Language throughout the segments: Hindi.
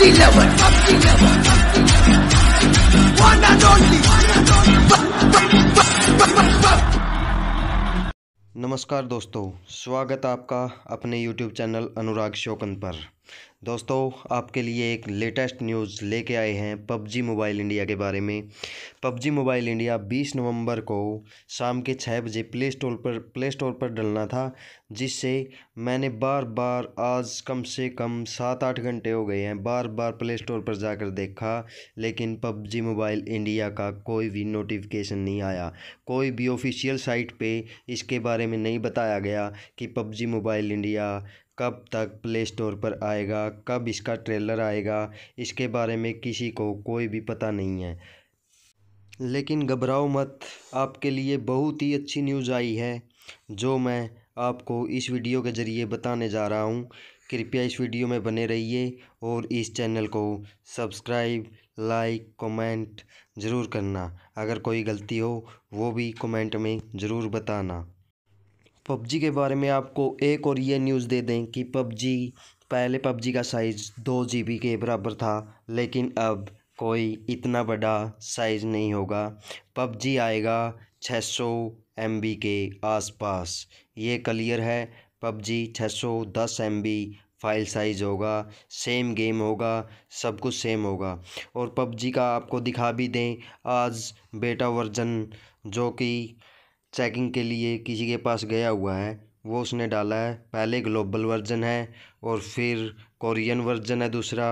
PUBG lover, PUBG lover. One and only. नमस्कार दोस्तों स्वागत आपका अपने YouTube चैनल अनुराग शोकन पर दोस्तों आपके लिए एक लेटेस्ट न्यूज़ लेके आए हैं पबजी मोबाइल इंडिया के बारे में पबजी मोबाइल इंडिया 20 नवंबर को शाम के छः बजे प्ले स्टोर पर प्ले स्टोर पर डलना था जिससे मैंने बार बार आज कम से कम सात आठ घंटे हो गए हैं बार बार प्ले स्टोर पर जाकर देखा लेकिन पबजी मोबाइल इंडिया का कोई भी नोटिफिकेशन नहीं आया कोई भी ऑफिशियल साइट पर इसके बारे में नहीं बताया गया कि पबजी मोबाइल इंडिया कब तक प्ले स्टोर पर आएगा कब इसका ट्रेलर आएगा इसके बारे में किसी को कोई भी पता नहीं है लेकिन घबराओ मत आपके लिए बहुत ही अच्छी न्यूज़ आई है जो मैं आपको इस वीडियो के ज़रिए बताने जा रहा हूँ कृपया इस वीडियो में बने रहिए और इस चैनल को सब्सक्राइब लाइक कमेंट ज़रूर करना अगर कोई गलती हो वो भी कमेंट में ज़रूर बताना पबजी के बारे में आपको एक और ये न्यूज़ दे दें कि पबजी पहले पबजी का साइज़ दो जी बी के बराबर था लेकिन अब कोई इतना बड़ा साइज़ नहीं होगा पबजी आएगा 600 सौ एम बी के आसपास ये क्लियर है PUBG 610 M B file size होगा सेम गेम होगा सब कुछ सेम होगा और पबजी का आपको दिखा भी दें आज बेटा वर्जन जो कि चेकिंग के लिए किसी के पास गया हुआ है वो उसने डाला है पहले ग्लोबल वर्जन है और फिर कोरियन वर्जन है दूसरा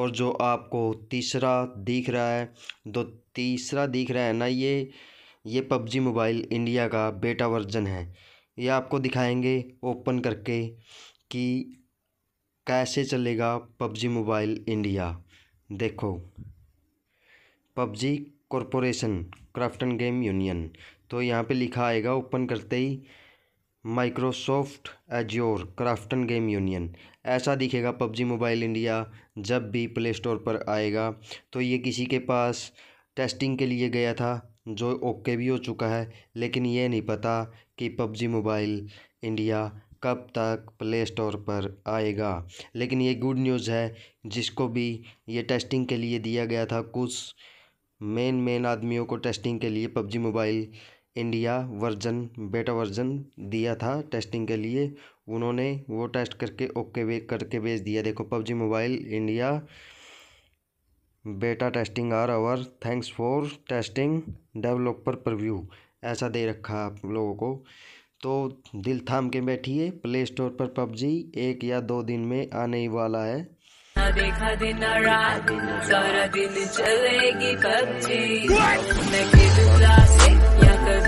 और जो आपको तीसरा दिख रहा है दो तीसरा दिख रहा है ना ये ये पबजी मोबाइल इंडिया का बेटा वर्जन है ये आपको दिखाएंगे ओपन करके कि कैसे चलेगा पबजी मोबाइल इंडिया देखो PUBG corporation Krafton game union तो यहाँ पे लिखा आएगा ओपन करते ही Microsoft Azure Krafton game union ऐसा दिखेगा पबजी मोबाइल इंडिया जब भी प्ले स्टोर पर आएगा तो ये किसी के पास टेस्टिंग के लिए गया था जो ओके भी हो चुका है लेकिन ये नहीं पता कि पबजी मोबाइल इंडिया कब तक प्ले स्टोर पर आएगा लेकिन ये गुड न्यूज़ है जिसको भी ये टेस्टिंग के लिए दिया गया था कुछ मेन मेन आदमियों को टेस्टिंग के लिए PUBG mobile India version beta version दिया था टेस्टिंग के लिए उन्होंने वो टेस्ट करके ओके वे करके भेज दिया देखो PUBG mobile India beta testing are our thanks for testing developer preview ऐसा दे रखा है आप लोगों को तो दिल थाम के बैठिए प्ले स्टोर पर पबजी एक या दो दिन में आने ही वाला है देखा दिन रात सारा दिन चलेगी पबजी या कर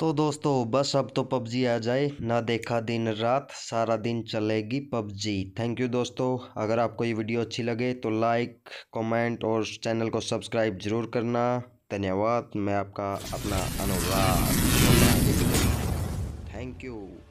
तो दोस्तों बस अब तो पबजी आ जाए ना देखा दिन रात सारा दिन चलेगी पबजी थैंक यू दोस्तों अगर आपको ये वीडियो अच्छी लगे तो लाइक कमेंट और चैनल को सब्सक्राइब जरूर करना धन्यवाद मैं आपका अपना अनुराग थैंक यू